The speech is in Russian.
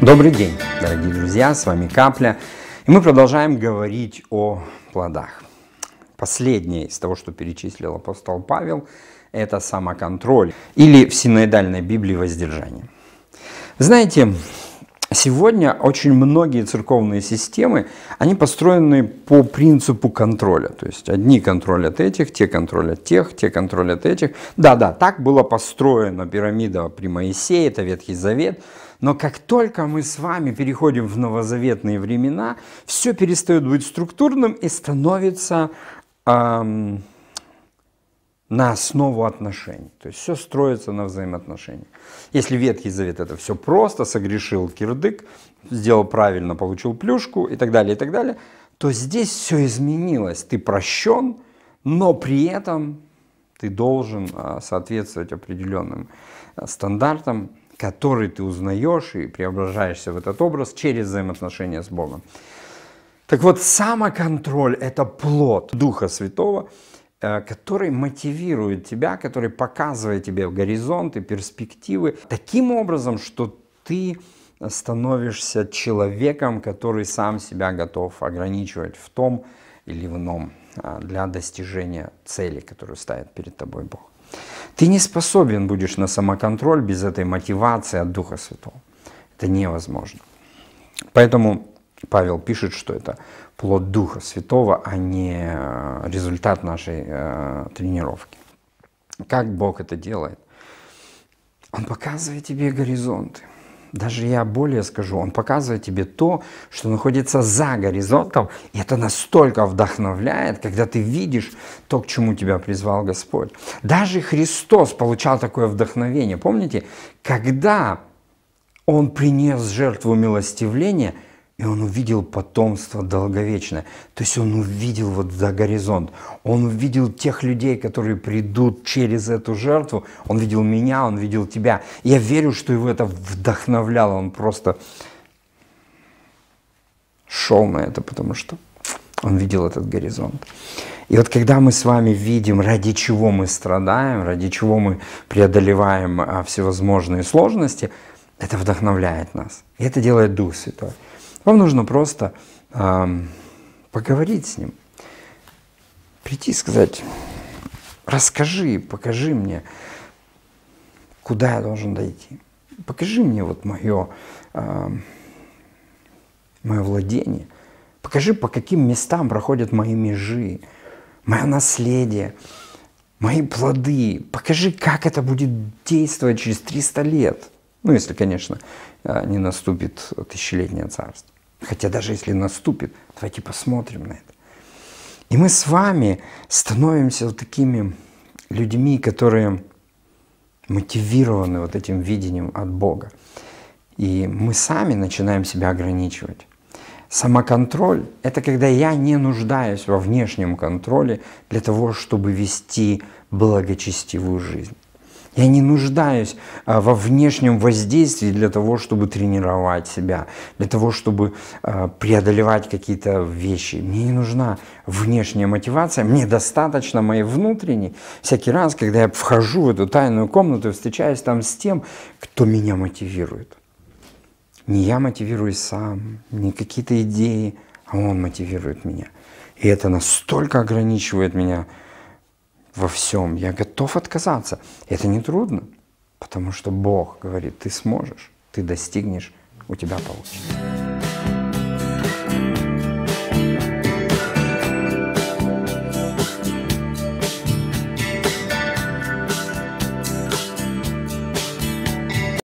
Добрый день, дорогие друзья, с вами Капля. И мы продолжаем говорить о плодах. Последнее из того, что перечислил апостол Павел, это самоконтроль или в синоидальной Библии воздержание. Знаете, Сегодня очень многие церковные системы, они построены по принципу контроля. То есть одни контролят этих, те контролят тех, те контролят этих. Да-да, так была построена пирамида при Моисее, это Ветхий Завет. Но как только мы с вами переходим в новозаветные времена, все перестает быть структурным и становится... Эм, на основу отношений. То есть все строится на взаимоотношениях. Если Ветхий Завет это все просто, согрешил кирдык, сделал правильно, получил плюшку и так далее, и так далее, то здесь все изменилось. Ты прощен, но при этом ты должен а, соответствовать определенным а, стандартам, которые ты узнаешь и преображаешься в этот образ через взаимоотношения с Богом. Так вот, самоконтроль – это плод Духа Святого – Э, который мотивирует тебя, который показывает тебе горизонты, перспективы, таким образом, что ты становишься человеком, который сам себя готов ограничивать в том или в ином а, для достижения цели, которую ставит перед тобой Бог. Ты не способен будешь на самоконтроль без этой мотивации от Духа Святого. Это невозможно. Поэтому Павел пишет, что это плод Духа Святого, а не э, результат нашей э, тренировки. Как Бог это делает? Он показывает тебе горизонты. Даже я более скажу, он показывает тебе то, что находится за горизонтом, и это настолько вдохновляет, когда ты видишь то, к чему тебя призвал Господь. Даже Христос получал такое вдохновение. Помните, когда он принес жертву милостивления – и он увидел потомство долговечное. То есть он увидел вот за горизонт. Он увидел тех людей, которые придут через эту жертву. Он видел меня, он видел тебя. Я верю, что его это вдохновляло. Он просто шел на это, потому что он видел этот горизонт. И вот когда мы с вами видим, ради чего мы страдаем, ради чего мы преодолеваем а, всевозможные сложности, это вдохновляет нас. И это делает Дух Святой. Вам нужно просто э, поговорить с ним, прийти и сказать, расскажи, покажи мне, куда я должен дойти. Покажи мне вот мое, э, мое владение. Покажи, по каким местам проходят мои межи, мое наследие, мои плоды. Покажи, как это будет действовать через 300 лет. Ну, если, конечно, э, не наступит тысячелетнее царство. Хотя даже если наступит, давайте посмотрим на это. И мы с вами становимся вот такими людьми, которые мотивированы вот этим видением от Бога. И мы сами начинаем себя ограничивать. Самоконтроль – это когда я не нуждаюсь во внешнем контроле для того, чтобы вести благочестивую жизнь. Я не нуждаюсь а, во внешнем воздействии для того, чтобы тренировать себя, для того, чтобы а, преодолевать какие-то вещи. Мне не нужна внешняя мотивация, мне достаточно моей внутренней. Всякий раз, когда я вхожу в эту тайную комнату и встречаюсь там с тем, кто меня мотивирует. Не я мотивирую сам, не какие-то идеи, а он мотивирует меня. И это настолько ограничивает меня – во всем, я готов отказаться. Это не трудно, потому что Бог говорит, ты сможешь, ты достигнешь, у тебя получится.